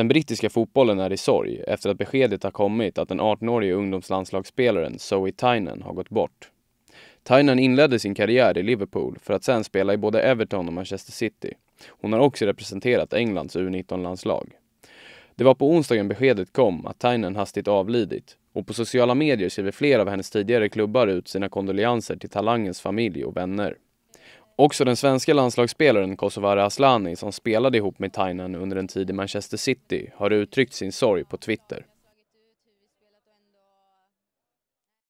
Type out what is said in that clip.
Den brittiska fotbollen är i sorg efter att beskedet har kommit att den 18-årige ungdomslandslagsspelaren Zoe Tynan har gått bort. Tynan inledde sin karriär i Liverpool för att sen spela i både Everton och Manchester City. Hon har också representerat Englands U19-landslag. Det var på onsdagen beskedet kom att Tynan hastigt avlidit och på sociala medier skriver flera av hennes tidigare klubbar ut sina kondolenser till talangens familj och vänner. Också den svenska landslagsspelaren Kosovare Aslani som spelade ihop med Tainan under en tid i Manchester City har uttryckt sin sorg på Twitter.